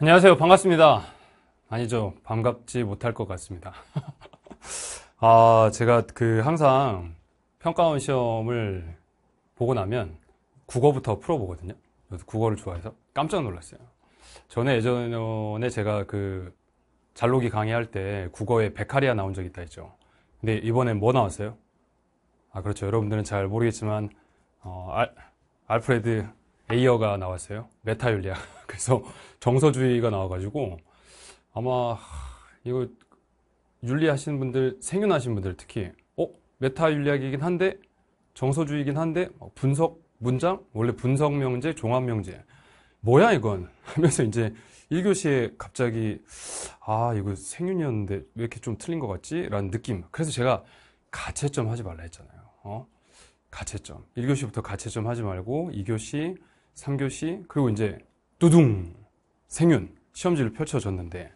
안녕하세요. 반갑습니다. 아니죠. 반갑지 못할 것 같습니다. 아, 제가 그 항상 평가원 시험을 보고 나면 국어부터 풀어보거든요. 저도 국어를 좋아해서 깜짝 놀랐어요. 전에 예전에 제가 그 잘록이 강의할 때 국어에 베카리아 나온 적 있다 했죠. 근데 이번엔 뭐 나왔어요? 아, 그렇죠. 여러분들은 잘 모르겠지만, 어, 알, 알프레드 에이어가 나왔어요. 메타윤리학. 그래서 정서주의가 나와가지고 아마 이거 윤리하시는 분들, 생윤하신 분들 특히 어? 메타윤리학이긴 한데 정서주의이긴 한데 분석, 문장? 원래 분석명제, 종합명제 뭐야 이건? 하면서 이제 1교시에 갑자기 아 이거 생윤이었는데 왜 이렇게 좀 틀린 것 같지? 라는 느낌 그래서 제가 가채점 하지 말라 했잖아요 어? 가채점 1교시부터 가채점 하지 말고 2교시 3교시, 그리고 이제 뚜둥 생윤, 시험지를 펼쳐줬는데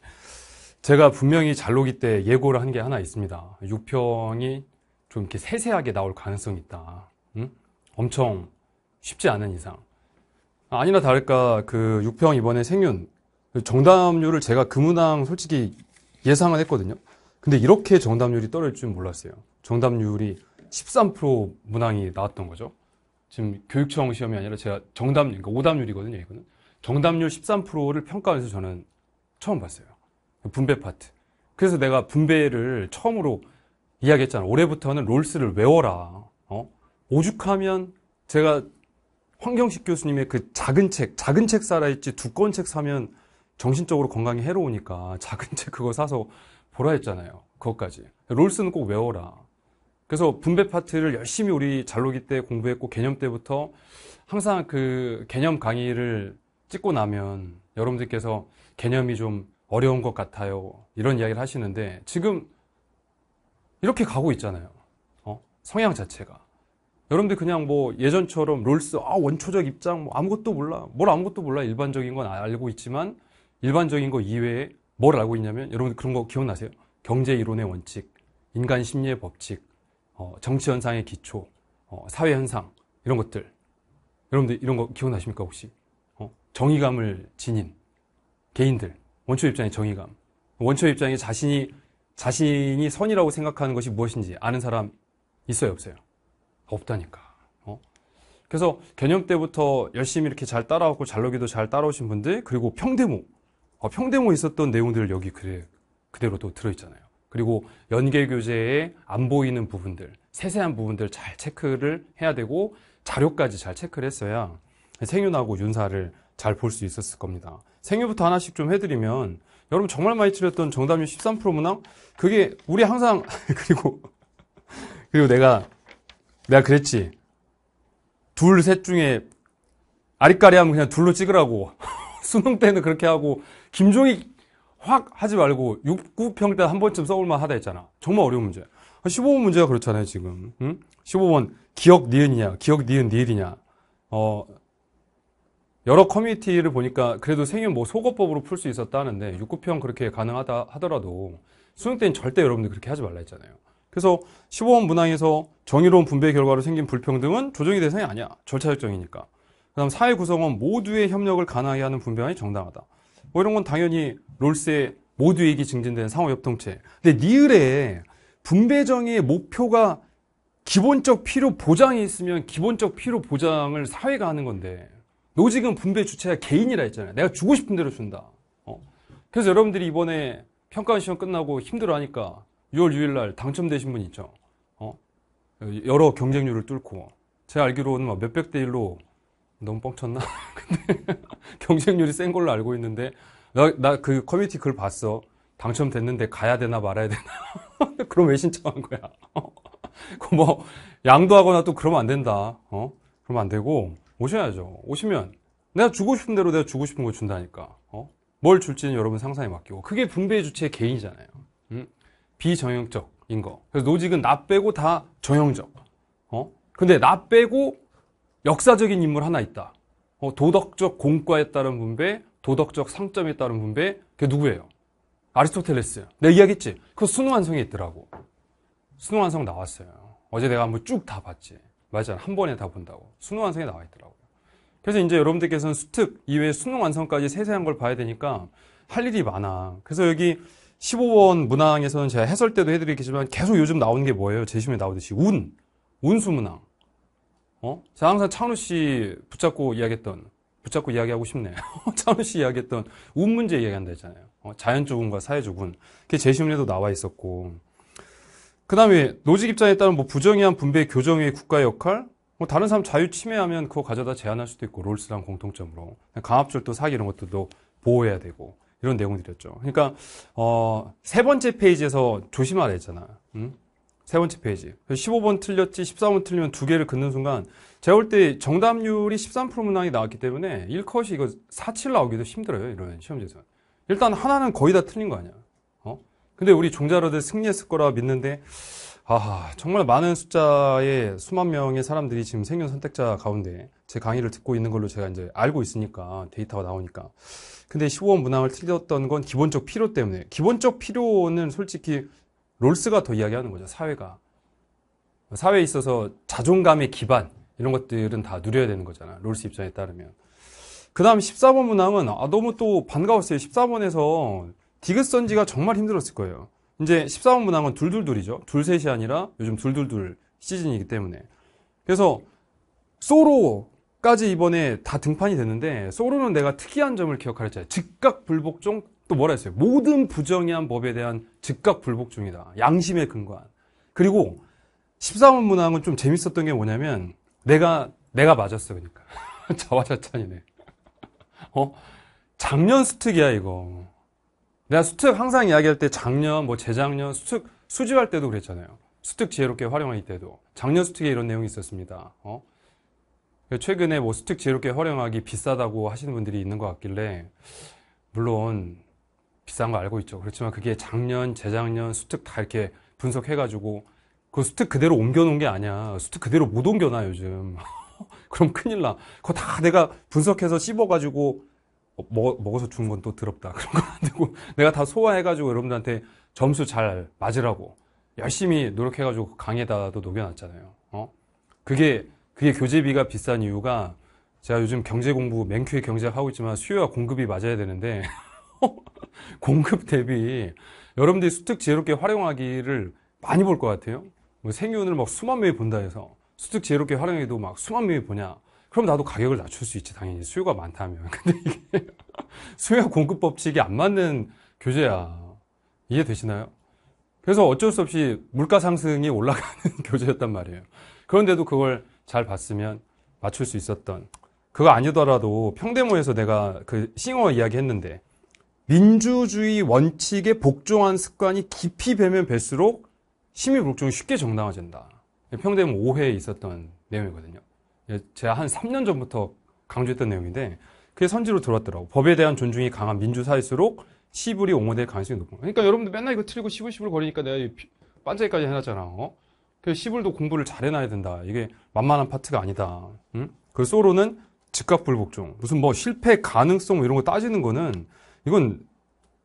제가 분명히 잘로기 때 예고를 한 게 하나 있습니다. 6평이 좀 이렇게 세세하게 나올 가능성이 있다. 응? 엄청 쉽지 않은 이상. 아니나 다를까 그 6평 이번에 생윤 그 정답률을 제가 그 문항 솔직히 예상을 했거든요. 근데 이렇게 정답률이 떨어질 줄 몰랐어요. 정답률이 13% 문항이 나왔던 거죠. 지금 교육청 시험이 아니라 제가 정답률, 그러니까 오답률이거든요, 이거는. 정답률 13%를 평가해서 저는 처음 봤어요. 그 분배 파트. 그래서 내가 분배를 처음으로 이야기했잖아. 올해부터는 롤스를 외워라. 어? 오죽하면 제가 황경식 교수님의 그 작은 책, 작은 책 살아있지 두꺼운 책 사면 정신적으로 건강이 해로우니까 작은 책 그거 사서 보라 했잖아요. 그것까지. 롤스는 꼭 외워라. 그래서 분배 파트를 열심히 우리 잘로기 때 공부했고 개념 때부터 항상 그 개념 강의를 찍고 나면 여러분들께서 개념이 좀 어려운 것 같아요. 이런 이야기를 하시는데 지금 이렇게 가고 있잖아요. 어? 성향 자체가. 여러분들 그냥 뭐 예전처럼 롤스 아 원초적 입장 뭐 아무것도 몰라. 뭘 아무것도 몰라. 일반적인 건 알고 있지만 일반적인 거 이외에 뭘 알고 있냐면 여러분 그런 거 기억나세요? 경제 이론의 원칙, 인간 심리의 법칙, 어, 정치 현상의 기초, 어, 사회 현상 이런 것들 여러분들 이런 거 기억나십니까 혹시? 어, 정의감을 지닌 개인들 원초 입장의 정의감, 원초 입장에 자신이 자신이 선이라고 생각하는 것이 무엇인지 아는 사람 있어요 없어요? 없다니까. 어? 그래서 개념 때부터 열심히 이렇게 잘따라오고 잘로기도 잘 따라오신 분들 그리고 평대모 어, 평대모 있었던 내용들을 여기 그대로 또 들어있잖아요. 그리고 연계 교재에 안 보이는 부분들, 세세한 부분들 잘 체크를 해야 되고 자료까지 잘 체크를 했어야 생윤하고 윤사를 잘 볼 수 있었을 겁니다. 생윤부터 하나씩 좀 해드리면 여러분 정말 많이 틀렸던 정답률 13% 문항 그게 우리 항상 그리고 그리고 내가 내가 그랬지 둘 셋 중에 아리까리 하면 그냥 둘로 찍으라고 수능 때는 그렇게 하고 김종익 확 하지 말고 6, 9평때 한 번쯤 써볼만 하다 했잖아. 정말 어려운 문제. 15번 문제가 그렇잖아요, 지금. 응? 15번, 기억 니은이냐, 기억 니은 니을이냐. 어, 여러 커뮤니티를 보니까 그래도 생일뭐 소거법으로 풀 수 있었다 하는데 6, 9평 그렇게 가능하다 하더라도 수능 때는 절대 여러분들 그렇게 하지 말라 했잖아요. 그래서 15번 문항에서 정의로운 분배 결과로 생긴 불평등은 조정의 대상이 아니야. 절차적정이니까. 그 다음 사회 구성원 모두의 협력을 가능하게 하는 분배안이 정당하다. 뭐 이런 건 당연히 롤스의 모두이익이 증진된 상호협동체. 근데 니을의 분배정의 목표가 기본적 필요 보장이 있으면 기본적 필요 보장을 사회가 하는 건데 너 지금 분배 주체가 개인이라 했잖아요. 내가 주고 싶은 대로 준다. 어. 그래서 여러분들이 이번에 평가 시험 끝나고 힘들어하니까 6월 6일 날 당첨되신 분 있죠. 어. 여러 경쟁률을 뚫고 제가 알기로는 막 뭐 몇백 대 1로 너무 뻥쳤나? 경쟁률이 센 걸로 알고 있는데 나 나 그 커뮤니티 글 봤어. 당첨됐는데 가야 되나 말아야 되나. 그럼 왜 신청한 거야? 그 뭐 양도하거나 또 그러면 안 된다. 어? 그러면 안 되고 오셔야죠. 오시면 내가 주고 싶은 대로 내가 주고 싶은 걸 준다니까. 어? 뭘 줄지는 여러분 상상에 맡기고 그게 분배의 주체의 개인이잖아요. 음? 비정형적인 거. 그래서 노직은 나 빼고 다 정형적. 어? 근데 나 빼고 역사적인 인물 하나 있다. 어, 도덕적 공과에 따른 분배, 도덕적 상점에 따른 분배, 그게 누구예요? 아리스토텔레스. 내가이야기했지그수능완성이 있더라고. 수능완성 나왔어요. 어제 내가 한번 쭉 다 봤지. 맞잖아. 한 번에 다 본다고. 수능완성이 나와 있더라고요. 그래서 이제 여러분들께서는 수특 이외에 수능완성까지 세세한 걸 봐야 되니까 할 일이 많아. 그래서 여기 15번 문항에서는 제가 해설 때도 해드리겠지만 계속 요즘 나오는 게 뭐예요? 제시문에 나오듯이 운, 운수문항. 어? 제가 항상 차은우 씨 붙잡고 이야기했던, 붙잡고 이야기하고 싶네. 차은우 씨 이야기했던 운 문제 이야기한다 했잖아요. 어? 자연적 운과 사회적 운. 그게 제시문에도 나와 있었고. 그 다음에 노직 입장에 따른 뭐 부정의한 분배 교정의 국가 역할? 뭐 다른 사람 자유 침해하면 그거 가져다 제한할 수도 있고, 롤스랑 공통점으로. 강압절도 사기 이런 것들도 보호해야 되고. 이런 내용들이었죠. 그러니까 어, 세 번째 페이지에서 조심하라 했잖아. 응? 세 번째 페이지. 15번 틀렸지 14번 틀리면 두 개를 긋는 순간 제가 볼 때 정답률이 13% 문항이 나왔기 때문에 1컷이 이거 47 나오기도 힘들어요. 이런 시험지에서는. 일단 하나는 거의 다 틀린 거 아니야. 어? 근데 우리 종자로들 승리했을 거라 믿는데 아 정말 많은 숫자의 수만 명의 사람들이 지금 생존 선택자 가운데 제 강의를 듣고 있는 걸로 제가 이제 알고 있으니까 데이터가 나오니까 근데 1 5번 문항을 틀렸던 건 기본적 필요 때문에 기본적 필요는 솔직히 롤스가 더 이야기하는 거죠. 사회가. 사회에 있어서 자존감의 기반 이런 것들은 다 누려야 되는 거잖아. 롤스 입장에 따르면. 그 다음 14번 문항은 아, 너무 또 반가웠어요. 14번에서 디귿 선지가 정말 힘들었을 거예요. 이제 14번 문항은 둘둘둘이죠. 둘셋이 아니라 요즘 둘둘둘 시즌이기 때문에. 그래서 소로까지 이번에 다 등판이 됐는데 소로는 내가 특이한 점을 기억하랬잖아요. 즉각 불복종 또 뭐라 했어요? 모든 부정의한 법에 대한 즉각 불복중이다양심의 근거한. 그리고 13원 문항은 좀 재밌었던 게 뭐냐면 내가 내가 맞았어 그러니까. 자화자찬이네. 어? 작년 수특이야 이거. 내가 수특 항상 이야기할 때 작년 뭐 재작년 수특 수집할 때도 그랬잖아요. 수특 지혜롭게 활용할 때도 작년 수특에 이런 내용이 있었습니다. 어? 최근에 뭐 수특 지혜롭게 활용하기 비싸다고 하시는 분들이 있는 것 같길래 물론 비싼 거 알고 있죠. 그렇지만 그게 작년, 재작년 수특 다 이렇게 분석해가지고 그 수특 그대로 옮겨놓은 게 아니야. 수특 그대로 못 옮겨놔 요즘. 그럼 큰일 나. 그거 다 내가 분석해서 씹어가지고 먹, 먹어서 준 건또 더럽다. 그런 거 안 되고 내가 다 소화해가지고 여러분들한테 점수 잘 맞으라고 열심히 노력해가지고 그 강에다도 녹여놨잖아요. 어? 그게 그게 교재비가 비싼 이유가 제가 요즘 경제 공부 맹큐의경제를 하고 있지만 수요와 공급이 맞아야 되는데 공급 대비 여러분들이 수특 제혜롭게 활용하기를 많이 볼 것 같아요. 뭐 생윤을 막 수만 명이 본다 해서 수특 제혜롭게 활용해도 막 수만 명이 보냐. 그럼 나도 가격을 낮출 수 있지 당연히 수요가 많다면 하 근데 이게 수요 공급 법칙이 안 맞는 교재야 이해되시나요? 그래서 어쩔 수 없이 물가 상승이 올라가는 교재였단 말이에요 그런데도 그걸 잘 봤으면 맞출 수 있었던 그거 아니더라도 평대모에서 내가 그 싱어 이야기 했는데 민주주의 원칙에 복종한 습관이 깊이 배면 뵐수록 시민 복종이 쉽게 정당화된다. 평대문 5회에 있었던 내용이거든요. 예, 제가 한 3년 전부터 강조했던 내용인데 그게 선지로 들어왔더라고. 법에 대한 존중이 강한 민주사일수록 회 시불이 옹호될 가능성이 높은 거 그러니까 여러분들 맨날 이거 틀고 리 시불시불 거리니까 내가 반짝이까지 해놨잖아. 어? 그 시불도 공부를 잘 해놔야 된다. 이게 만만한 파트가 아니다. 응? 그 소로는 즉각 불복종. 무슨 뭐 실패 가능성 뭐 이런 거 따지는 거는 이건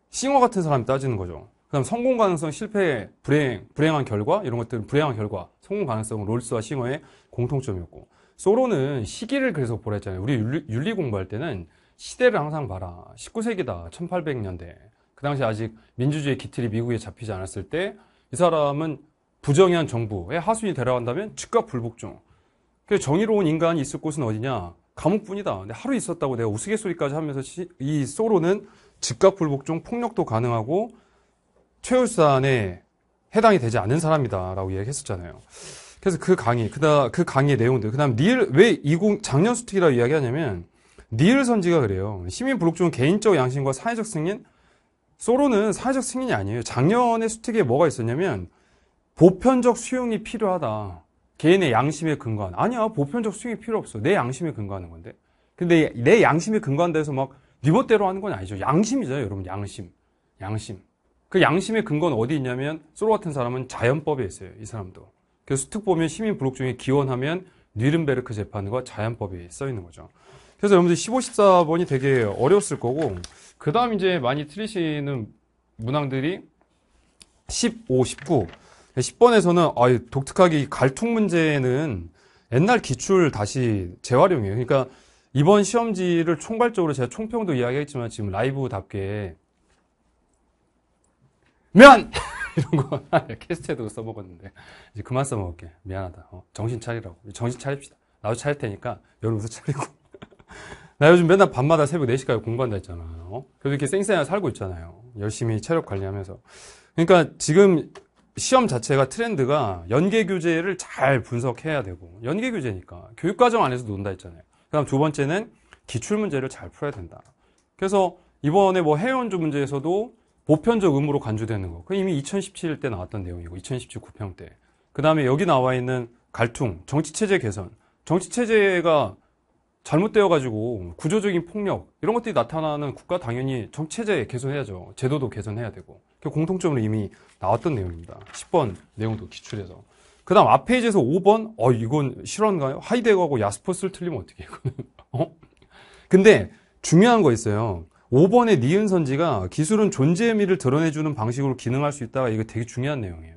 싱어 같은 사람이 따지는 거죠. 그다음 성공 가능성, 실패, 불행, 불행한 결과 이런 것들은 불행한 결과, 성공 가능성은 롤스와 싱어의 공통점이었고 소로는 시기를 그래서 보라 했잖아요. 우리 윤리, 윤리 공부할 때는 시대를 항상 봐라. 19세기다. 1800년대. 그 당시 아직 민주주의 기틀이 미국에 잡히지 않았을 때 이 사람은 부정의한 정부의 하순이 데려간다면 즉각 불복종. 그 정의로운 인간이 있을 곳은 어디냐? 감옥뿐이다. 근데 하루 있었다고 내가 우스갯소리까지 하면서 이 소로는 즉각 불복종 폭력도 가능하고 최울산에 해당이 되지 않는 사람이다라고 이야기했었잖아요. 그래서 그 강의, 그다 그 강의의 내용들, 그다음 니을 왜 이공, 작년 수특이라고 이야기하냐면 니을 선지가 그래요. 시민 불복종은 개인적 양심과 사회적 승인, 소로는 사회적 승인이 아니에요. 작년에 수특에 뭐가 있었냐면 보편적 수용이 필요하다. 개인의 양심에 근거한 아니야 보편적 수용이 필요 없어 내 양심에 근거하는 건데 근데 내 양심에 근거한다 해서 막네 멋대로 하는 건 아니죠. 양심이죠, 여러분. 양심. 양심. 그 양심의 근거는 어디 있냐면 솔로 같은 사람은 자연법에 있어요. 이 사람도. 그래서 특 보면 시민 부록 중에 기원하면 뉘른베르크 재판과 자연법이 써 있는 거죠. 그래서 여러분들 15, 14번이 되게 어려웠을 거고 그 다음 이제 많이 틀리시는 문항들이 15, 19 10번에서는 아 독특하게 갈툭 문제는 옛날 기출 다시 재활용이에요. 그러니까 이번 시험지를 총괄적으로 제가 총평도 이야기했지만 지금 라이브답게 면! 이런 거 캐스트에도 써먹었는데 이제 그만 써먹을게 미안하다 어, 정신 차리라고 정신 차립시다 나도 차릴 테니까 여러분도 차리고 나 요즘 맨날 밤마다 새벽 4시까지 공부한다 했잖아 어? 그래서 이렇게 쌩쌩하게 살고 있잖아요 열심히 체력 관리하면서 그러니까 지금 시험 자체가 트렌드가 연계 교재를 잘 분석해야 되고 연계 교재니까 교육 과정 안에서 논다 했잖아요 그다음 두 번째는 기출 문제를 잘 풀어야 된다. 그래서 이번에 뭐 해외원조 문제에서도 보편적 의무로 간주되는 거. 그 이미 2017 때 나왔던 내용이고 2017 구평 때. 그다음에 여기 나와 있는 갈퉁, 정치 체제 개선. 정치 체제가 잘못되어 가지고 구조적인 폭력 이런 것들이 나타나는 국가 당연히 정치 체제 개선해야죠. 제도도 개선해야 되고. 그 공통점으로 이미 나왔던 내용입니다. 10번 내용도 기출해서 그 다음 앞페이지에서 5번 어 이건 실화인가요? 하이데거하고 야스퍼스를 틀리면 어떻게 해요? 어? 근데 중요한 거 있어요 5번의 니은 선지가 기술은 존재의 미를 드러내주는 방식으로 기능할 수 있다 이거 되게 중요한 내용이에요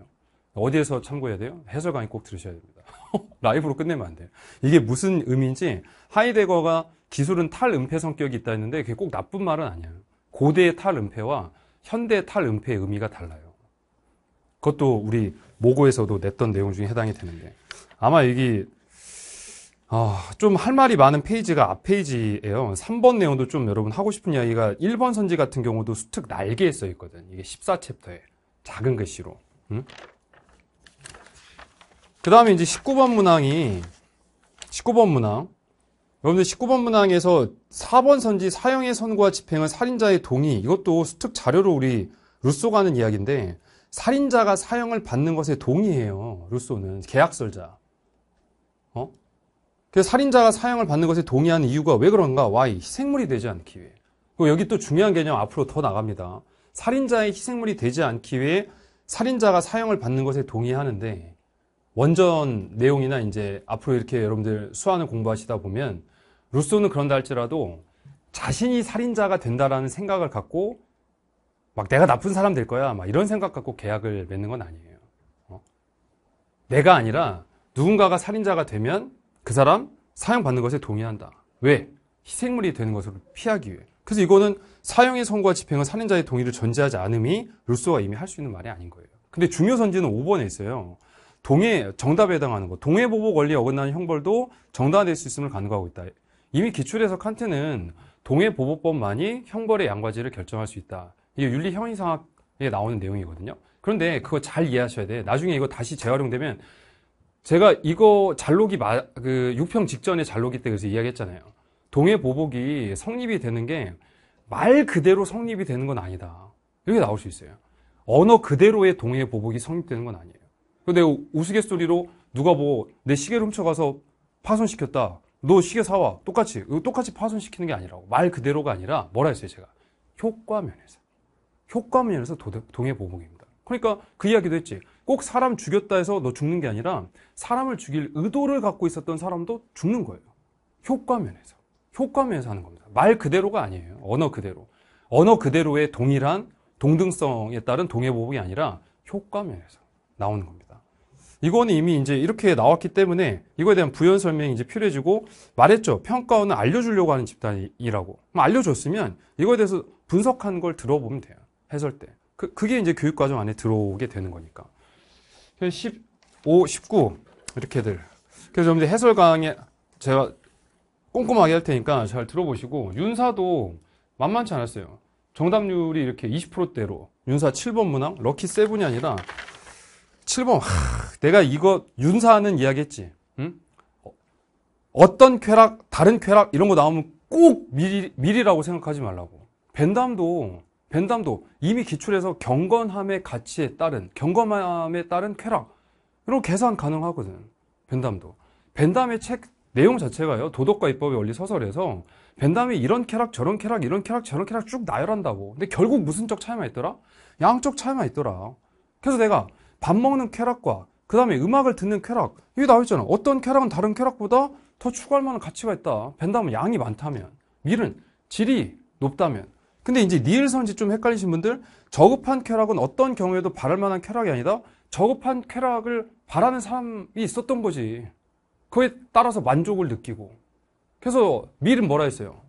어디에서 참고해야 돼요? 해설 강의 꼭 들으셔야 됩니다. 라이브로 끝내면 안 돼요. 이게 무슨 의미인지 하이데거가 기술은 탈음폐 성격이 있다 했는데 그게 꼭 나쁜 말은 아니에요. 고대의 탈음폐와 현대의 탈음폐의 의미가 달라요. 그것도 우리 모고에서도 냈던 내용 중에 해당이 되는데 아마 여기 어, 아, 좀 할 말이 많은 페이지가 앞 페이지예요. 3번 내용도 좀 여러분 하고 싶은 이야기가 1번 선지 같은 경우도 수특 날개에 써 있거든. 이게 14챕터에 작은 글씨로. 응? 그 다음에 이제 19번 문항이 19번 문항 여러분들 19번 문항에서 4번 선지 사형의 선고와 집행은 살인자의 동의 이것도 수특 자료로 우리 루소가 하는 이야기인데 살인자가 사형을 받는 것에 동의해요. 루소는 계약설자. 어? 그래서 살인자가 사형을 받는 것에 동의하는 이유가 왜 그런가? 와, h 희생물이 되지 않기 위해. 그리고 여기 또 중요한 개념 앞으로 더 나갑니다. 살인자의 희생물이 되지 않기 위해 살인자가 사형을 받는 것에 동의하는데 원전 내용이나 이제 앞으로 이렇게 여러분들 수안을 공부하시다 보면 루소는 그런다 할지라도 자신이 살인자가 된다라는 생각을 갖고 막 내가 나쁜 사람 될 거야. 막 이런 생각 갖고 계약을 맺는 건 아니에요. 어? 내가 아니라 누군가가 살인자가 되면 그 사람 사형받는 것에 동의한다. 왜? 희생물이 되는 것을 피하기 위해. 그래서 이거는 사형의 선고와 집행은 살인자의 동의를 전제하지 않음이 루소가 이미 할 수 있는 말이 아닌 거예요. 근데 중요 선지는 5번에 있어요. 동해 정답에 해당하는 거. 동해 보복원리에 어긋나는 형벌도 정당화될 수 있음을 간과하고 있다. 이미 기출에서 칸트는 동해 보복법만이 형벌의 양과지를 결정할 수 있다. 이게 윤리 형이상학에 나오는 내용이거든요. 그런데 그거 잘 이해하셔야 돼. 나중에 이거 다시 재활용되면 제가 이거 잘록이 마, 그육평 직전에 잘록이 때 그래서 이야기했잖아요. 동해 보복이 성립이 되는 게 말 그대로 성립이 되는 건 아니다. 이렇게 나올 수 있어요. 언어 그대로의 동해 보복이 성립되는 건 아니에요. 근데 우스갯소리로 누가 뭐 내 시계를 훔쳐가서 파손시켰다. 너 시계 사와. 똑같이. 똑같이 파손시키는 게 아니라고. 말 그대로가 아니라 뭐라 했어요, 제가. 효과 면에서. 효과면에서 동해보복입니다. 그러니까 그 이야기도 했지. 꼭 사람 죽였다 해서 너 죽는 게 아니라 사람을 죽일 의도를 갖고 있었던 사람도 죽는 거예요. 효과면에서. 효과면에서 하는 겁니다. 말 그대로가 아니에요. 언어 그대로. 언어 그대로의 동일한 동등성에 따른 동해보복이 아니라 효과면에서 나오는 겁니다. 이거는 이미 이제 이렇게 나왔기 때문에 이거에 대한 부연 설명이 이제 필요해지고 말했죠. 평가원은 알려주려고 하는 집단이라고. 알려줬으면 이거에 대해서 분석한 걸 들어보면 돼요. 해설 때. 그, 그게 이제 교육과정 안에 들어오게 되는 거니까. 15, 19 이렇게들. 그래서 이제 해설 강의 제가 꼼꼼하게 할 테니까 잘 들어보시고 윤사도 만만치 않았어요. 정답률이 이렇게 20%대로 윤사 7번 문항 럭키 7이 아니라 7번 하, 내가 이거 윤사는 이야기했지. 어떤 쾌락 다른 쾌락 이런 거 나오면 꼭 미리 미리라고 생각하지 말라고. 벤담도 벤담도 이미 기출에서 경건함의 가치에 따른 경건함에 따른 쾌락 이런 계산 가능하거든 벤담도 벤담의 책 내용 자체가요 도덕과 입법의 원리 서설에서 벤담이 이런 쾌락 저런 쾌락 이런 쾌락 저런 쾌락 쭉 나열한다고 근데 결국 무슨 쪽 차이만 있더라? 양쪽 차이만 있더라 그래서 내가 밥 먹는 쾌락과 그 다음에 음악을 듣는 쾌락 이게 나와있잖아 어떤 쾌락은 다른 쾌락보다 더 추구할 만한 가치가 있다 벤담은 양이 많다면 밀은 질이 높다면 근데 이제 니을 선지 좀 헷갈리신 분들 저급한 쾌락은 어떤 경우에도 바랄 만한 쾌락이 아니다. 저급한 쾌락을 바라는 사람이 있었던 거지. 그에 따라서 만족을 느끼고. 그래서 밀은 뭐라 했어요?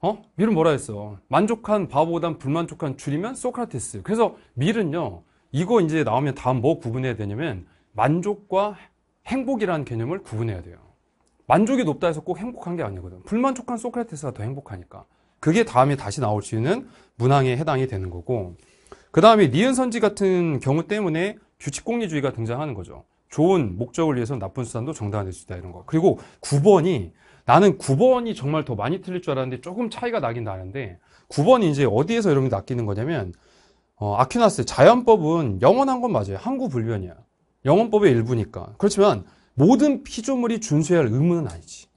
어? 밀은 뭐라 했어? 만족한 바보단 불만족한 줄이면 소크라테스. 그래서 밀은요. 이거 이제 나오면 다음 뭐 구분해야 되냐면 만족과 행복이라는 개념을 구분해야 돼요. 만족이 높다 해서 꼭 행복한 게 아니거든. 불만족한 소크라테스가 더 행복하니까. 그게 다음에 다시 나올 수 있는 문항에 해당이 되는 거고 그 다음에 니은 선지 같은 경우 때문에 규칙공리주의가 등장하는 거죠. 좋은 목적을 위해서 나쁜 수단도 정당화될 수 있다 이런 거. 그리고 9번이 나는 9번이 정말 더 많이 틀릴 줄 알았는데 조금 차이가 나긴 나는데 9번이 이제 어디에서 여러분이 낚이는 거냐면 어, 아퀴나스 자연법은 영원한 건 맞아요. 항구 불변이야. 영원법의 일부니까. 그렇지만 모든 피조물이 준수해야 할 의무는 아니지.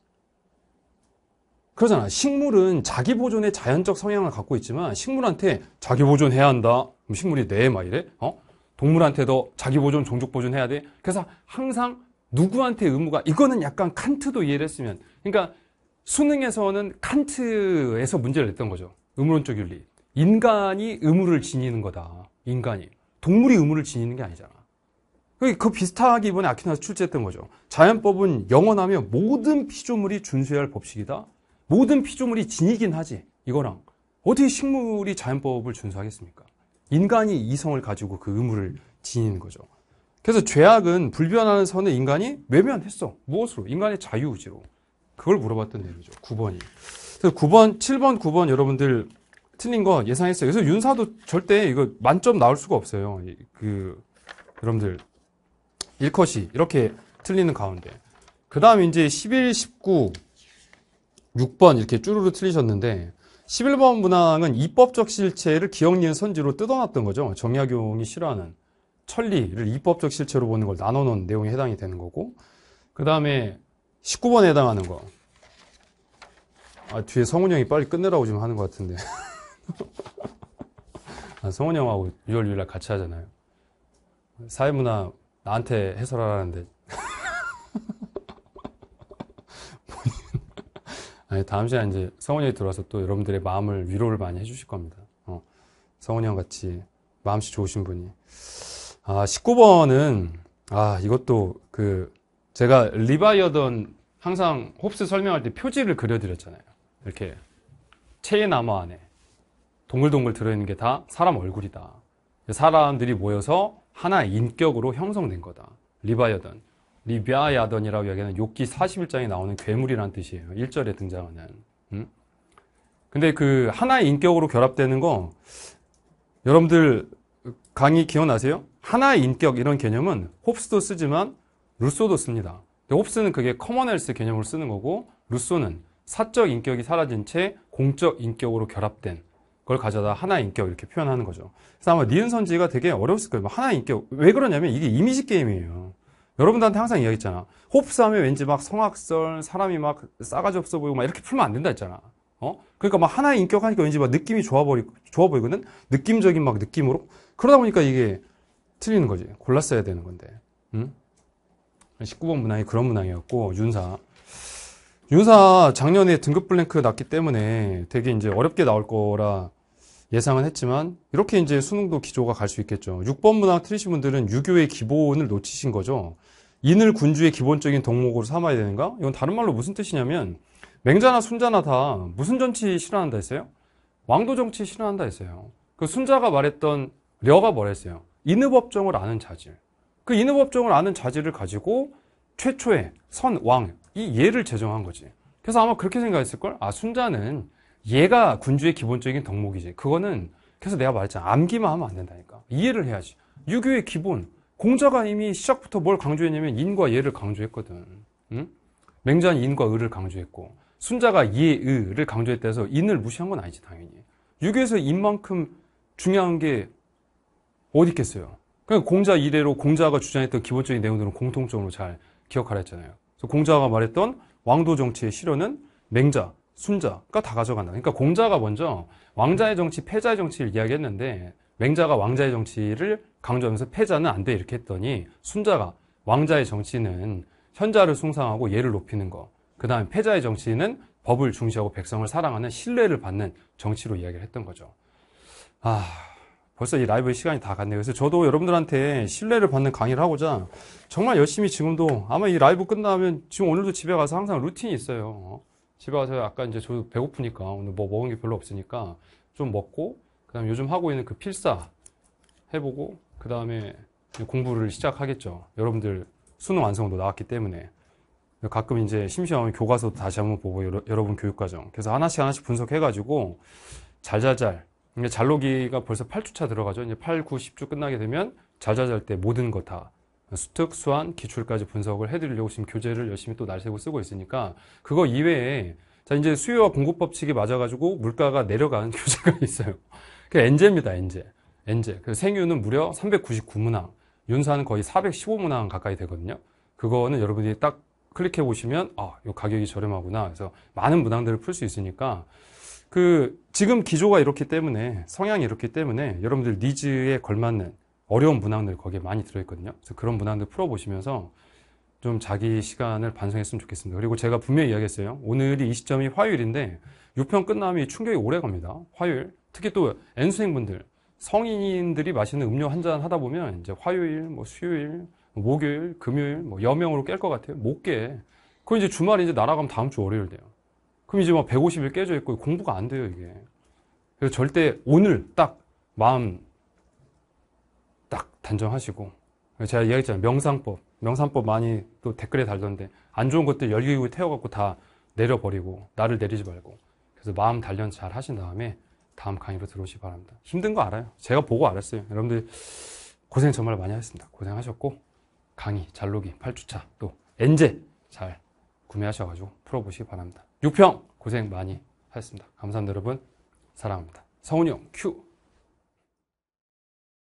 그러잖아. 식물은 자기 보존의 자연적 성향을 갖고 있지만 식물한테 자기 보존해야 한다. 그럼 식물이 네, 막 이래. 어? 동물한테도 자기 보존, 종족 보존해야 돼. 그래서 항상 누구한테 의무가 이거는 약간 칸트도 이해를 했으면 그러니까 수능에서는 칸트에서 문제를 냈던 거죠. 의무론적 윤리. 인간이 의무를 지니는 거다. 인간이. 동물이 의무를 지니는 게 아니잖아. 그 비슷하게 이번에 아키나스 출제했던 거죠. 자연법은 영원하며 모든 피조물이 준수해야 할 법칙이다. 모든 피조물이 진이긴 하지 이거랑 어떻게 식물이 자연법을 준수하겠습니까? 인간이 이성을 가지고 그 의무를 지니는 거죠. 그래서 죄악은 불변하는 선에 인간이 외면했어. 무엇으로? 인간의 자유의지로. 그걸 물어봤던 내용이죠. 9번이. 그래서 9번, 7번, 9번 여러분들 틀린 거 예상했어요. 그래서 윤사도 절대 이거 만점 나올 수가 없어요. 그, 여러분들. 1컷이 이렇게 틀리는 가운데. 그 다음에 이제 11, 19, 6번 이렇게 쭈루루 틀리셨는데 11번 문항은 입법적 실체를 기억니은 선지로 뜯어놨던 거죠. 정약용이 싫어하는 천리를 입법적 실체로 보는 걸 나눠놓은 내용에 해당이 되는 거고 그 다음에 19번에 해당하는 거 아, 뒤에 성훈이 형이 빨리 끝내라고 지금 하는 것 같은데 아, 성훈이 형하고 6월 6일 날 같이 하잖아요 사회문화 나한테 해설하라는데 네, 다음 시간에 이제 성훈이 형이 들어와서 또 여러분들의 마음을 위로를 많이 해주실 겁니다. 어, 성훈이 형 같이 마음씨 좋으신 분이. 아, 19번은, 아, 이것도 그, 제가 리바이어던 항상 홉스 설명할 때 표지를 그려드렸잖아요. 이렇게 체인나무 안에 동글동글 들어있는 게 다 사람 얼굴이다. 사람들이 모여서 하나의 인격으로 형성된 거다. 리바이어던. 리비아야던이라고 얘기하는 욕기 41장에 나오는 괴물이라는 뜻이에요. 1절에 등장하는. 음? 근데 그 하나의 인격으로 결합되는 거 여러분들 강의 기억나세요? 하나의 인격 이런 개념은 홉스도 쓰지만 루소도 씁니다. 근데 홉스는 그게 커먼웰스 개념으로 쓰는 거고 루소는 사적 인격이 사라진 채 공적 인격으로 결합된 걸 가져다 하나 의 인격 이렇게 표현하는 거죠. 그래서 아마 니은 선지가 되게 어려웠을 거예요. 뭐 하나 의 인격 왜 그러냐면 이게 이미지 게임이에요. 여러분들한테 항상 이야기했잖아. 호프사 하면 왠지 막 성악설, 사람이 막 싸가지 없어 보이고 막 이렇게 풀면 안 된다 했잖아. 어? 그러니까 막 하나의 인격하니까 왠지 막 느낌이 좋아 버리 좋아 보이거든. 느낌적인 막 느낌으로. 그러다 보니까 이게 틀리는 거지. 골랐어야 되는 건데. 응? 19번 문항이 그런 문항이었고 윤사. 윤사 작년에 등급 블랭크 났기 때문에 되게 이제 어렵게 나올 거라 예상은 했지만 이렇게 이제 수능도 기조가 갈 수 있겠죠. 6번 문항 틀리신 분들은 유교의 기본을 놓치신 거죠. 인을 군주의 기본적인 덕목으로 삼아야 되는가? 이건 다른 말로 무슨 뜻이냐면 맹자나 순자나 다 무슨 정치 싫어한다 했어요? 왕도 정치 싫어한다 했어요. 그 순자가 말했던 려가 뭐랬어요? 인의법정을 아는 자질. 그 인의법정을 아는 자질을 가지고 최초의 선왕 이 예를 제정한 거지. 그래서 아마 그렇게 생각했을걸? 아 순자는 얘가 군주의 기본적인 덕목이지. 그거는 그래서 내가 말했잖아. 암기만 하면 안 된다니까. 이해를 해야지. 유교의 기본. 공자가 이미 시작부터 뭘 강조했냐면 인과 예를 강조했거든. 응? 맹자는 인과 을을 강조했고 순자가 예, 을을 강조했다 해서 인을 무시한 건 아니지 당연히. 유교에서 인만큼 중요한 게 어디 있겠어요. 그러니까 공자 이래로 공자가 주장했던 기본적인 내용들은 공통적으로 잘 기억하라 했잖아요. 그래서 공자가 말했던 왕도 정치의 실현은 맹자, 순자가 다 가져간다. 그러니까 공자가 먼저 왕자의 정치, 패자의 정치를 이야기했는데 맹자가 왕자의 정치를 강조하면서 패자는 안 돼 이렇게 했더니 순자가 왕자의 정치는 현자를 숭상하고 예를 높이는 거. 그 다음에 패자의 정치는 법을 중시하고 백성을 사랑하는 신뢰를 받는 정치로 이야기를 했던 거죠. 아, 벌써 이 라이브의 시간이 다 갔네요. 그래서 저도 여러분들한테 신뢰를 받는 강의를 하고자 정말 열심히 지금도 아마 이 라이브 끝나면 지금 오늘도 집에 가서 항상 루틴이 있어요. 집에 와서 약간 이제 저 배고프니까 오늘 뭐 먹은 게 별로 없으니까 좀 먹고 그다음 에 요즘 하고 있는 그 필사 해보고 그 다음에 공부를 시작하겠죠. 여러분들 수능 완성도 나왔기 때문에 가끔 이제 심심하면 교과서 도 다시 한번 보고 여러, 여러분 교육과정 그래서 하나씩 하나씩 분석해가지고 잘잘잘 잘로기가 벌써 8주차 들어가죠. 이제 8, 9, 10주 끝나게 되면 잘잘잘 때 모든 거다 수특, 수완 기출까지 분석을 해드리려고 지금 교재를 열심히 또 날새고 쓰고 있으니까 그거 이외에 자 이제 수요와 공급 법칙이 맞아가지고 물가가 내려간 교재가 있어요. 그 엔제입니다, 엔제. 엔제. 그 생유는 무려 399문항, 윤산은 거의 415문항 가까이 되거든요. 그거는 여러분이 딱 클릭해 보시면 아, 이 가격이 저렴하구나. 그래서 많은 문항들을 풀 수 있으니까 그 지금 기조가 이렇기 때문에 성향이 이렇기 때문에 여러분들 니즈에 걸맞는 어려운 문항들 거기에 많이 들어있거든요. 그래서 그런 문항들 풀어보시면서 좀 자기 시간을 반성했으면 좋겠습니다. 그리고 제가 분명히 이야기했어요. 오늘이 이 시점이 화요일인데 6편 끝나면 충격이 오래 갑니다. 화요일. 특히 또 n 수생분들 성인들이 마시는 음료 한 잔 하다 보면 이제 화요일, 뭐 수요일, 목요일, 금요일, 뭐 여명으로 깰 것 같아요. 못 깨. 그럼 이제 주말에 이제 날아가면 다음 주 월요일 돼요. 그럼 이제 막 150일 깨져 있고 공부가 안 돼요, 이게. 그래서 절대 오늘 딱 마음 딱 단정하시고 제가 이야기했잖아요 명상법 명상법 많이 또 댓글에 달던데 안 좋은 것들 열기구 태워갖고 다 내려버리고 나를 내리지 말고 그래서 마음 단련 잘 하신 다음에 다음 강의로 들어오시기 바랍니다 힘든 거 알아요 제가 보고 알았어요 여러분들 고생 정말 많이 하셨습니다 고생하셨고 강의 잘로이 8주차 또 엔제 잘 구매하셔가지고 풀어보시기 바랍니다 6평 고생 많이 하셨습니다 감사합니다 여러분 사랑합니다 성훈이 형큐